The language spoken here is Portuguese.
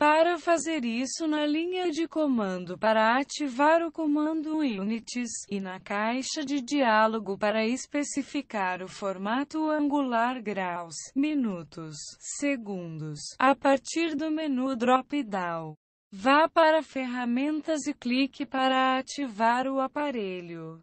Para fazer isso na linha de comando para ativar o comando Units e na caixa de diálogo para especificar o formato angular graus, minutos, segundos, a partir do menu drop-down. Vá para Ferramentas e clique para ativar o aparelho.